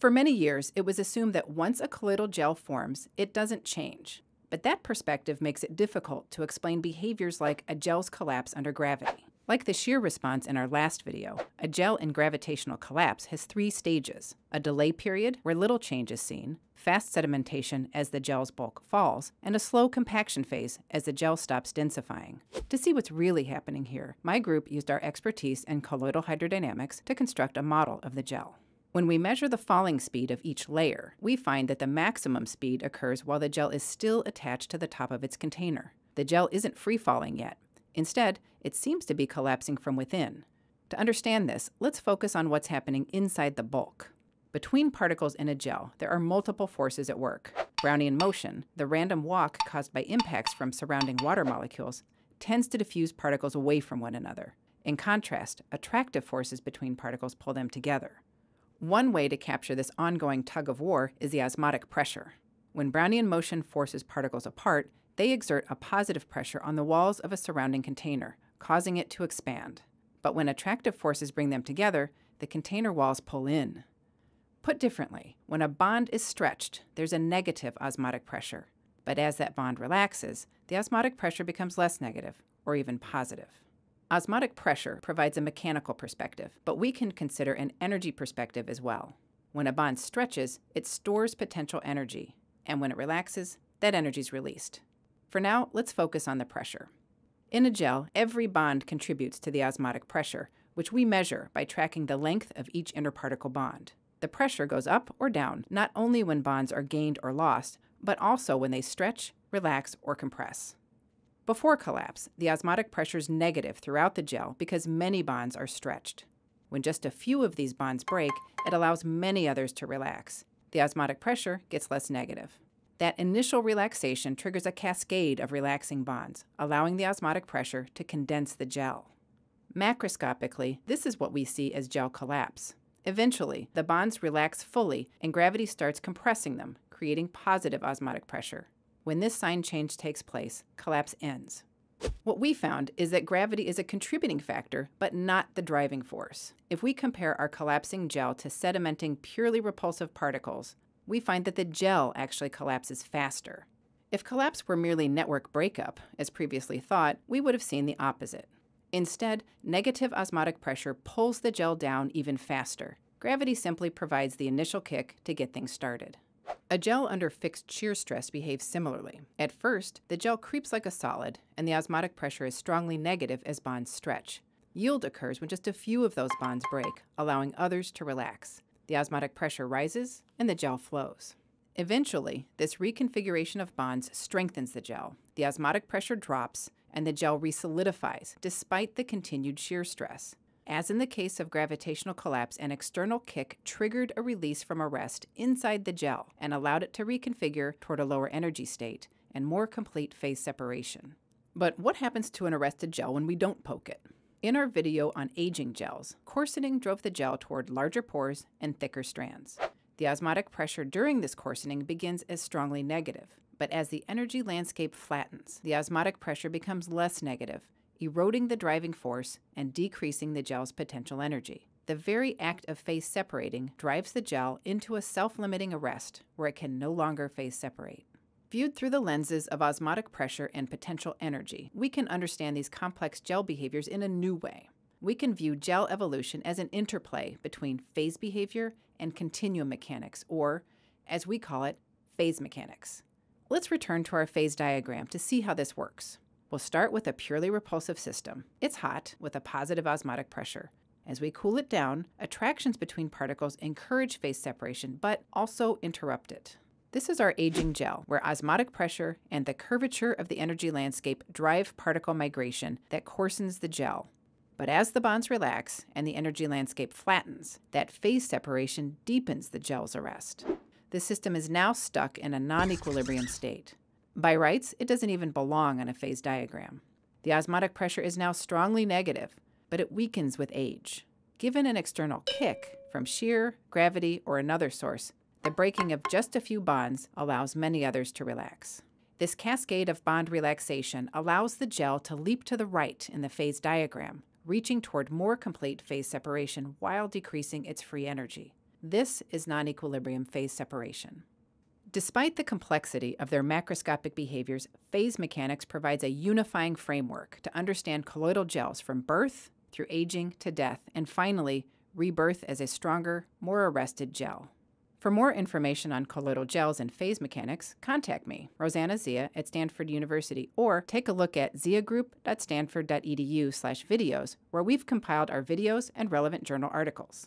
For many years, it was assumed that once a colloidal gel forms, it doesn't change. But that perspective makes it difficult to explain behaviors like a gel's collapse under gravity. Like the shear response in our last video, a gel in gravitational collapse has three stages a delay period, where little change is seen, fast sedimentation as the gel's bulk falls, and a slow compaction phase as the gel stops densifying. To see what's really happening here, my group used our expertise in colloidal hydrodynamics to construct a model of the gel. When we measure the falling speed of each layer, we find that the maximum speed occurs while the gel is still attached to the top of its container. The gel isn't free falling yet. Instead, it seems to be collapsing from within. To understand this, let's focus on what's happening inside the bulk. Between particles in a gel, there are multiple forces at work. Brownian motion, the random walk caused by impacts from surrounding water molecules, tends to diffuse particles away from one another. In contrast, attractive forces between particles pull them together. One way to capture this ongoing tug of war is the osmotic pressure. When Brownian motion forces particles apart, they exert a positive pressure on the walls of a surrounding container, causing it to expand. But when attractive forces bring them together, the container walls pull in. Put differently, when a bond is stretched, there's a negative osmotic pressure. But as that bond relaxes, the osmotic pressure becomes less negative, or even positive. Osmotic pressure provides a mechanical perspective, but we can consider an energy perspective as well. When a bond stretches, it stores potential energy, and when it relaxes, that energy is released. For now, let's focus on the pressure. In a gel, every bond contributes to the osmotic pressure, which we measure by tracking the length of each interparticle bond. The pressure goes up or down not only when bonds are gained or lost, but also when they stretch, relax, or compress. Before collapse, the osmotic pressure is negative throughout the gel because many bonds are stretched. When just a few of these bonds break, it allows many others to relax. The osmotic pressure gets less negative. That initial relaxation triggers a cascade of relaxing bonds, allowing the osmotic pressure to condense the gel. Macroscopically, this is what we see as gel collapse. Eventually, the bonds relax fully and gravity starts compressing them, creating positive osmotic pressure. When this sign change takes place, collapse ends. What we found is that gravity is a contributing factor, but not the driving force. If we compare our collapsing gel to sedimenting purely repulsive particles, we find that the gel actually collapses faster. If collapse were merely network breakup, as previously thought, we would have seen the opposite. Instead, negative osmotic pressure pulls the gel down even faster. Gravity simply provides the initial kick to get things started. A gel under fixed shear stress behaves similarly. At first, the gel creeps like a solid, and the osmotic pressure is strongly negative as bonds stretch. Yield occurs when just a few of those bonds break, allowing others to relax. The osmotic pressure rises, and the gel flows. Eventually, this reconfiguration of bonds strengthens the gel. The osmotic pressure drops, and the gel resolidifies despite the continued shear stress. As in the case of gravitational collapse, an external kick triggered a release from arrest inside the gel and allowed it to reconfigure toward a lower energy state and more complete phase separation. But what happens to an arrested gel when we don't poke it? In our video on aging gels, coarsening drove the gel toward larger pores and thicker strands. The osmotic pressure during this coarsening begins as strongly negative, but as the energy landscape flattens, the osmotic pressure becomes less negative eroding the driving force and decreasing the gel's potential energy. The very act of phase separating drives the gel into a self limiting arrest where it can no longer phase separate. Viewed through the lenses of osmotic pressure and potential energy, we can understand these complex gel behaviors in a new way. We can view gel evolution as an interplay between phase behavior and continuum mechanics, or, as we call it, phase mechanics. Let's return to our phase diagram to see how this works. We'll start with a purely repulsive system. It's hot, with a positive osmotic pressure. As we cool it down, attractions between particles encourage phase separation, but also interrupt it. This is our aging gel, where osmotic pressure and the curvature of the energy landscape drive particle migration that coarsens the gel. But as the bonds relax and the energy landscape flattens, that phase separation deepens the gel's arrest. The system is now stuck in a non equilibrium state. By rights, it doesn't even belong on a phase diagram. The osmotic pressure is now strongly negative, but it weakens with age. Given an external kick from shear, gravity, or another source, the breaking of just a few bonds allows many others to relax. This cascade of bond relaxation allows the gel to leap to the right in the phase diagram, reaching toward more complete phase separation while decreasing its free energy. This is non equilibrium phase separation. Despite the complexity of their macroscopic behaviors, phase mechanics provides a unifying framework to understand colloidal gels from birth through aging to death, and finally, rebirth as a stronger, more arrested gel. For more information on colloidal gels and phase mechanics, contact me, Rosanna Zia at Stanford University, or take a look at ziagroup.stanford.edu/videos, where we've compiled our videos and relevant journal articles.